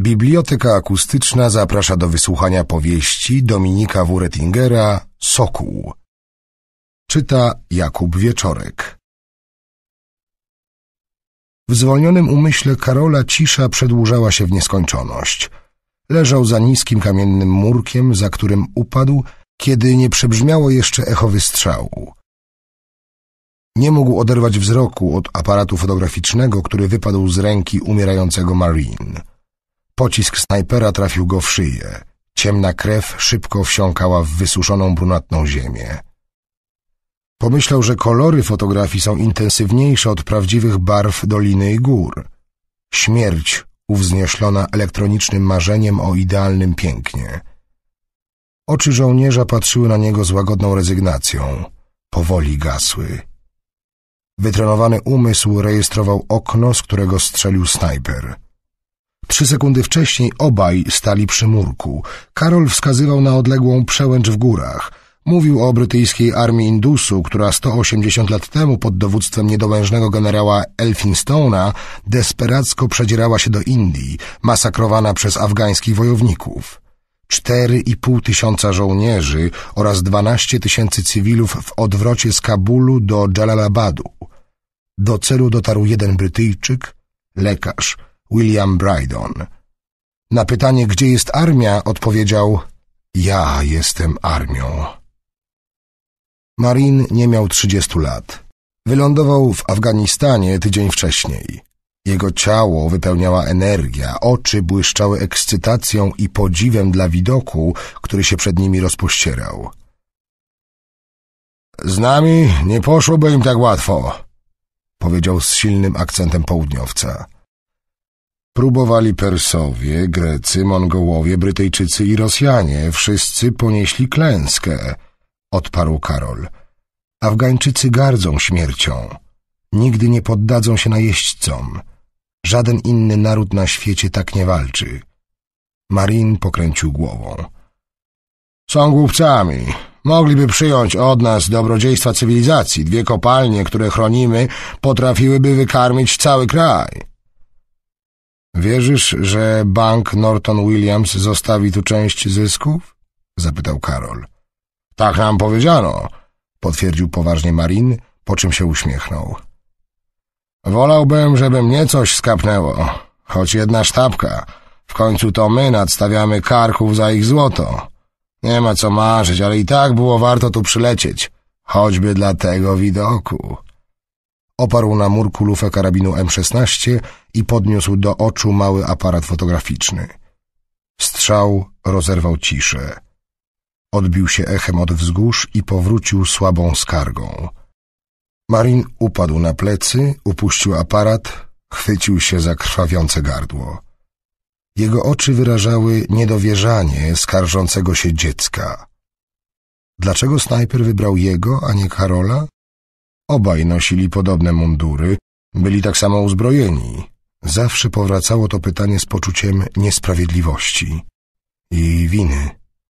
Biblioteka akustyczna zaprasza do wysłuchania powieści Dominika Wuretingera Sokół. Czyta Jakub Wieczorek. W zwolnionym umyśle Karola cisza przedłużała się w nieskończoność. Leżał za niskim kamiennym murkiem, za którym upadł, kiedy nie przebrzmiało jeszcze echo wystrzału. Nie mógł oderwać wzroku od aparatu fotograficznego, który wypadł z ręki umierającego Marine. Pocisk snajpera trafił go w szyję. Ciemna krew szybko wsiąkała w wysuszoną brunatną ziemię. Pomyślał, że kolory fotografii są intensywniejsze od prawdziwych barw doliny i gór. Śmierć uwznieślona elektronicznym marzeniem o idealnym pięknie. Oczy żołnierza patrzyły na niego z łagodną rezygnacją. Powoli gasły. Wytrenowany umysł rejestrował okno, z którego strzelił snajper – Trzy sekundy wcześniej obaj stali przy murku. Karol wskazywał na odległą przełęcz w górach. Mówił o brytyjskiej armii Indusu, która 180 lat temu pod dowództwem niedołężnego generała Elphinstone'a desperacko przedzierała się do Indii, masakrowana przez afgańskich wojowników. 4,5 tysiąca żołnierzy oraz 12 tysięcy cywilów w odwrocie z Kabulu do Jalalabadu. Do celu dotarł jeden Brytyjczyk, lekarz – William Brydon. Na pytanie, gdzie jest armia, odpowiedział Ja jestem armią. Marin nie miał 30 lat. Wylądował w Afganistanie tydzień wcześniej. Jego ciało wypełniała energia, oczy błyszczały ekscytacją i podziwem dla widoku, który się przed nimi rozpościerał. Z nami nie poszłoby im tak łatwo, powiedział z silnym akcentem południowca. Próbowali Persowie, Grecy, Mongołowie, Brytyjczycy i Rosjanie. Wszyscy ponieśli klęskę, odparł Karol. Afgańczycy gardzą śmiercią. Nigdy nie poddadzą się najeźdźcom. Żaden inny naród na świecie tak nie walczy. Marin pokręcił głową. Są głupcami. Mogliby przyjąć od nas dobrodziejstwa cywilizacji. Dwie kopalnie, które chronimy, potrafiłyby wykarmić cały kraj. Wierzysz, że bank Norton Williams zostawi tu część zysków? zapytał Karol. Tak nam powiedziano, potwierdził poważnie Marin, po czym się uśmiechnął. Wolałbym, żeby mnie coś skapnęło, choć jedna sztabka. W końcu to my nadstawiamy karków za ich złoto. Nie ma co marzyć, ale i tak było warto tu przylecieć, choćby dla tego widoku. Oparł na murku lufę karabinu M16 i podniósł do oczu mały aparat fotograficzny. Strzał rozerwał ciszę. Odbił się echem od wzgórz i powrócił słabą skargą. Marin upadł na plecy, upuścił aparat, chwycił się za krwawiące gardło. Jego oczy wyrażały niedowierzanie skarżącego się dziecka. Dlaczego snajper wybrał jego, a nie Karola? Obaj nosili podobne mundury, byli tak samo uzbrojeni. Zawsze powracało to pytanie z poczuciem niesprawiedliwości i winy.